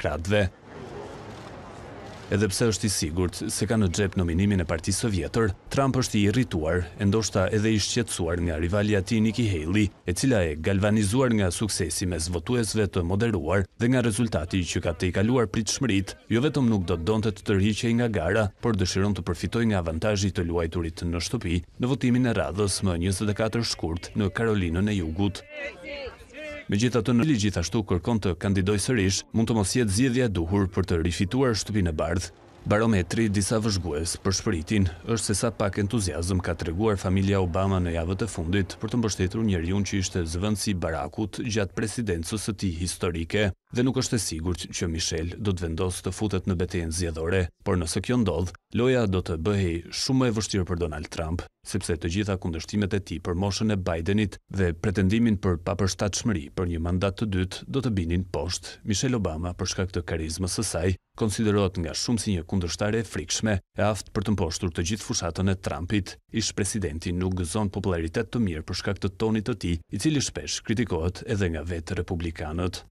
kratëve. Edhepse është i sigurt se ka në gjep nominimin e parti sovjetër, Trump është i irrituar, endoshta edhe i shqetsuar nga rivalja ti Nikki Haley, e cila e galvanizuar nga suksesi me zvotuesve të moderuar dhe nga rezultati që ka të i kaluar pritë shmërit, jo vetëm nuk do të donët të tërhiqe i nga gara, por dëshiron të përfitoj nga i të luajturit në shtopi në votimin e radhës më 24 shkurt në Karolinën e Jugut. Me gjitha të në gjithashtu kërkon të kandidoj sërish, mund të mos jetë zjedhja duhur për të rifituar shtupin e bardhë. Barometri disa vëzhgues për shpëritin është se sa pak entuziasm ka të reguar familia Obama në javët e fundit për të mbështetru njëriun që ishte zëvënd si barakut gjatë presidencës të ti historike dhe nuk është e sigur që Michel do të vendosë të futet në betejën zjedhore, por nëse kjo ndodhë, loja do të bëhej shumë e vështirë për Donald Trump, sepse të gjitha kundështimet e ti për moshën e Bidenit dhe pretendimin për papërshtat shmëri për një mandat të dytë do të binin posht. Michel Obama, për shkak të karizmës sësaj, konsiderot nga shumë si një kundështare frikshme e aftë për të mposhtur të gjithë fushatën e Trumpit, ish presidenti nuk gëzon popularitet të mirë për shkak të tonit të ti, i cili shpesh kritikohet edhe nga vetë republikanët.